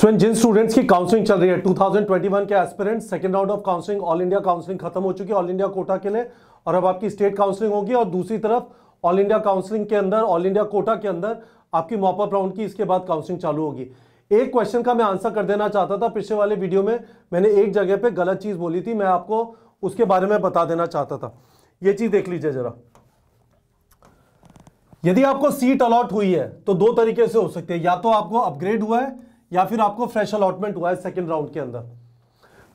सो इन जिन students की counselling चल रही है 2021 के aspirants second round of counselling all India counselling खत्म हो चुकी है ऑल इंडिया कोटा के लिए और अब आपकी स्टेट काउंसलिंग होगी और दूसरी तरफ ऑल इंडिया काउंसलिंग के अंदर ऑल इंडिया कोटा के अंदर आपकी मॉपअप राउंड की इसके बाद काउंसलिंग चालू होगी एक क्वेश्चन का मैं आंसर कर देना चाहता था पिछले वाले वीडियो में मैंने एक जगह पर गलत चीज़ बोली थी मैं आपको उसके बारे में बता देना चाहता था ये चीज़ देख लीजिए जरा यदि आपको सीट अलॉट हुई है तो दो तरीके से हो सकती है या तो आपको अपग्रेड हुआ है या फिर आपको फ्रेश अलॉटमेंट हुआ है सेकेंड राउंड के अंदर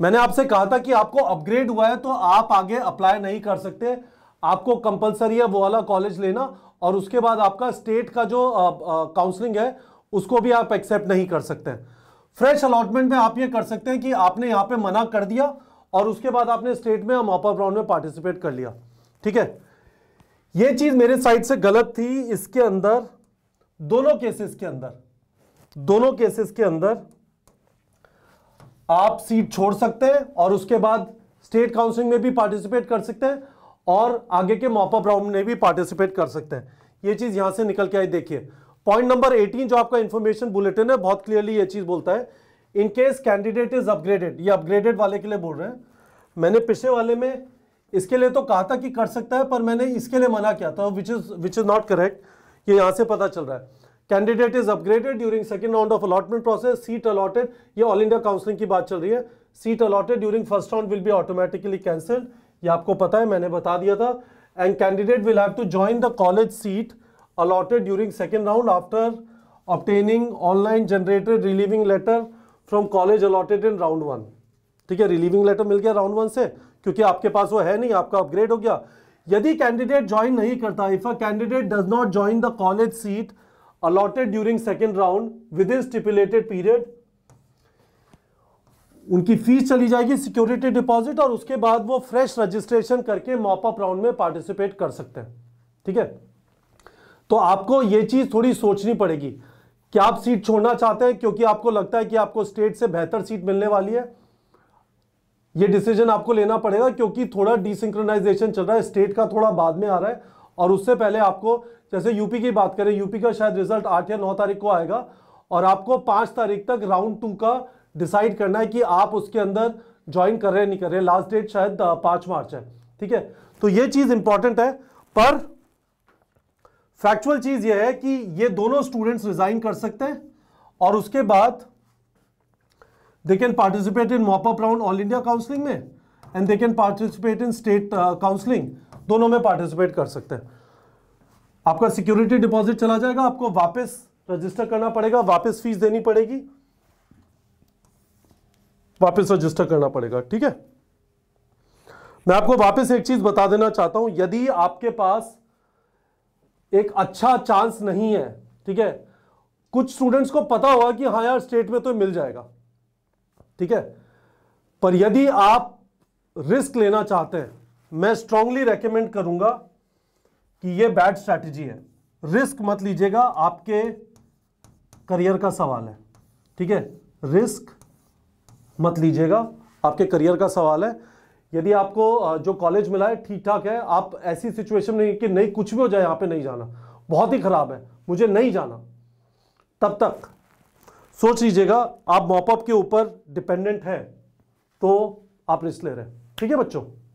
मैंने आपसे कहा था कि आपको अपग्रेड हुआ है तो आप आगे अप्लाई नहीं कर सकते आपको कंपलसरी है वो वाला कॉलेज लेना और उसके बाद आपका स्टेट का जो काउंसलिंग है उसको भी आप एक्सेप्ट नहीं कर सकते फ्रेश अलॉटमेंट में आप ये कर सकते हैं कि आपने यहाँ पे मना कर दिया और उसके बाद आपने स्टेट में हम ऑपर राउंड में पार्टिसिपेट कर लिया ठीक है ये चीज मेरे साइड से गलत थी इसके अंदर दोनों केसेस के अंदर दोनों केसेस के अंदर आप सीट छोड़ सकते हैं और उसके बाद स्टेट काउंसिलिंग में भी पार्टिसिपेट कर सकते हैं और आगे के मॉपअप राउंड में भी पार्टिसिपेट कर सकते हैं ये चीज़ यहां से निकल के आई देखिए पॉइंट नंबर 18 जो आपका इंफॉर्मेशन बुलेटिन है बहुत क्लियरली ये चीज़ बोलता है in case candidate is upgraded ये अपग्रेडेड वाले के लिए बोल रहे हैं मैंने पिछले वाले में इसके लिए तो कहा था कि कर सकता है पर मैंने इसके लिए मना किया था which is which is not correct ये यहां से पता चल रहा है candidate is upgraded during second round of allotment process seat allotted ये ऑल इंडिया काउंसलिंग की बात चल रही है seat allotted during first round will be automatically cancelled ये आपको पता है मैंने बता दिया था and candidate will have to join the college seat allotted during second round after obtaining online generated relieving letter from college allotted in round one ठीक है रिलीविंग लेटर मिल गया राउंड वन से क्योंकि आपके पास वो है नहीं आपका अपग्रेड हो गया यदि कैंडिडेट ज्वाइन नहीं करता if a candidate does not join the college seat allotted during second round within stipulated period उनकी फीस चली जाएगी सिक्योरिटी डिपॉजिट और उसके बाद वो फ्रेश रजिस्ट्रेशन करके मॉपअप राउंड में पार्टिसिपेट कर सकते हैं ठीक है तो आपको ये चीज़ थोड़ी सोचनी पड़ेगी कि आप सीट छोड़ना चाहते हैं क्योंकि आपको लगता है कि आपको स्टेट से बेहतर सीट मिलने वाली है यह डिसीजन आपको लेना पड़ेगा क्योंकि थोड़ा डिसिंक्रोनाइजेशन चल रहा है स्टेट का थोड़ा बाद में आ रहा है और उससे पहले आपको जैसे यूपी की बात करें यूपी का शायद रिजल्ट आठ या नौ तारीख को आएगा और आपको पाँच तारीख तक राउंड टू का डिसाइड करना है कि आप उसके अंदर ज्वाइन कर रहे नहीं कर रहे लास्ट डेट शायद पाँच मार्च है ठीक है तो ये चीज़ इंपॉर्टेंट है पर फैक्चुअल चीज़ ये है कि ये दोनों स्टूडेंट्स रिजाइन कर सकते हैं और उसके बाद they can participate in mop up round all India counselling में and they can participate in state counselling दोनों में पार्टिसिपेट कर सकते हैं आपका सिक्योरिटी डिपॉजिट चला जाएगा आपको वापस रजिस्टर करना पड़ेगा वापस फीस देनी पड़ेगी वापस रजिस्टर करना पड़ेगा ठीक है मैं आपको वापस एक चीज बता देना चाहता हूं यदि आपके पास एक अच्छा चांस नहीं है ठीक है कुछ स्टूडेंट्स को पता होगा कि हाँ यार स्टेट में तो मिल जाएगा ठीक है पर यदि आप रिस्क लेना चाहते हैं मैं स्ट्रांगली रेकमेंड करूंगा कि ये बैड स्ट्रैटेजी है रिस्क मत लीजिएगा आपके करियर का सवाल है ठीक है रिस्क मत लीजिएगा आपके करियर का सवाल है यदि आपको जो कॉलेज मिला है ठीक ठाक है आप ऐसी सिचुएशन नहीं कि नहीं कुछ भी हो जाए यहां पे नहीं जाना बहुत ही ख़राब है मुझे नहीं जाना तब तक सोच लीजिएगा आप मॉपअप के ऊपर डिपेंडेंट हैं तो आप रिस्क ले रहे हैं ठीक है बच्चों